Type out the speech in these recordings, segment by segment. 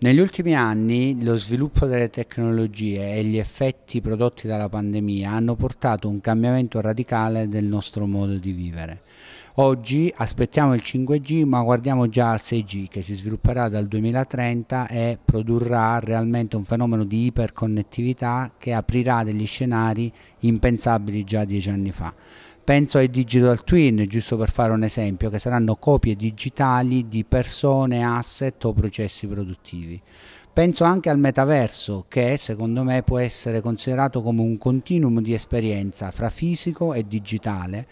Negli ultimi anni lo sviluppo delle tecnologie e gli effetti prodotti dalla pandemia hanno portato a un cambiamento radicale del nostro modo di vivere. Oggi aspettiamo il 5G ma guardiamo già al 6G che si svilupperà dal 2030 e produrrà realmente un fenomeno di iperconnettività che aprirà degli scenari impensabili già dieci anni fa penso ai digital twin, giusto per fare un esempio, che saranno copie digitali di persone, asset o processi produttivi. Penso anche al metaverso che secondo me può essere considerato come un continuum di esperienza fra fisico e digitale,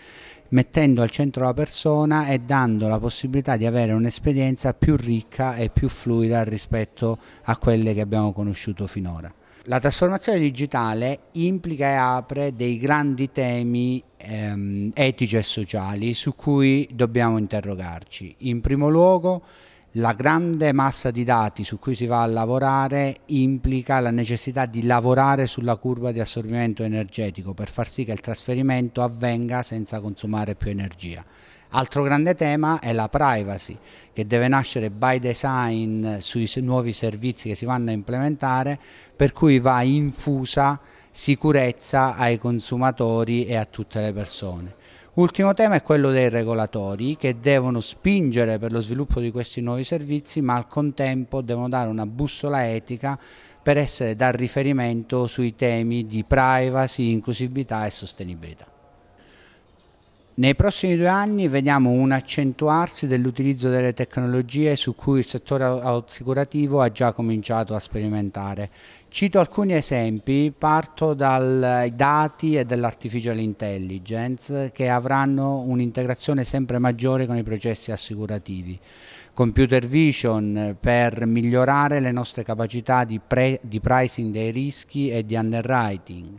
mettendo al centro la persona e dando la possibilità di avere un'esperienza più ricca e più fluida rispetto a quelle che abbiamo conosciuto finora. La trasformazione digitale implica e apre dei grandi temi ehm, etici e sociali su cui dobbiamo interrogarci. In primo luogo la grande massa di dati su cui si va a lavorare implica la necessità di lavorare sulla curva di assorbimento energetico per far sì che il trasferimento avvenga senza consumare più energia. Altro grande tema è la privacy che deve nascere by design sui nuovi servizi che si vanno a implementare per cui va infusa sicurezza ai consumatori e a tutte le persone. Ultimo tema è quello dei regolatori che devono spingere per lo sviluppo di questi nuovi servizi ma al contempo devono dare una bussola etica per essere da riferimento sui temi di privacy, inclusività e sostenibilità. Nei prossimi due anni vediamo un accentuarsi dell'utilizzo delle tecnologie su cui il settore assicurativo ha già cominciato a sperimentare. Cito alcuni esempi, parto dai dati e dall'artificial intelligence che avranno un'integrazione sempre maggiore con i processi assicurativi. Computer vision per migliorare le nostre capacità di, di pricing dei rischi e di underwriting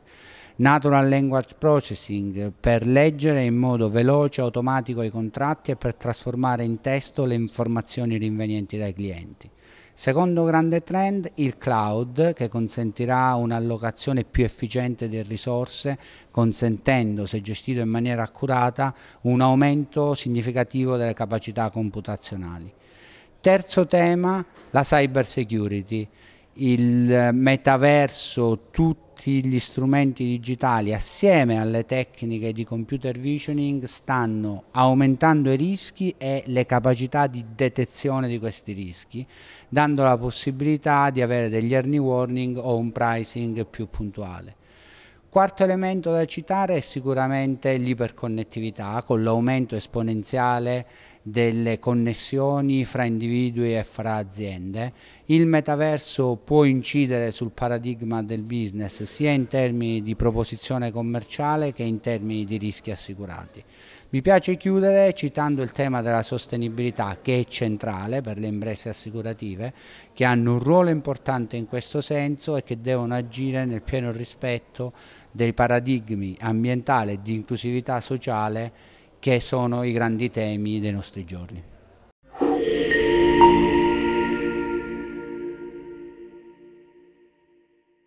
Natural Language Processing per leggere in modo veloce e automatico i contratti e per trasformare in testo le informazioni rinvenienti dai clienti. Secondo grande trend, il cloud che consentirà un'allocazione più efficiente delle risorse, consentendo, se gestito in maniera accurata, un aumento significativo delle capacità computazionali. Terzo tema, la cyber security il metaverso, tutti gli strumenti digitali assieme alle tecniche di computer visioning stanno aumentando i rischi e le capacità di detezione di questi rischi, dando la possibilità di avere degli early warning o un pricing più puntuale. Quarto elemento da citare è sicuramente l'iperconnettività con l'aumento esponenziale delle connessioni fra individui e fra aziende. Il metaverso può incidere sul paradigma del business sia in termini di proposizione commerciale che in termini di rischi assicurati. Mi piace chiudere citando il tema della sostenibilità che è centrale per le imprese assicurative che hanno un ruolo importante in questo senso e che devono agire nel pieno rispetto dei paradigmi ambientale e di inclusività sociale che sono i grandi temi dei nostri giorni.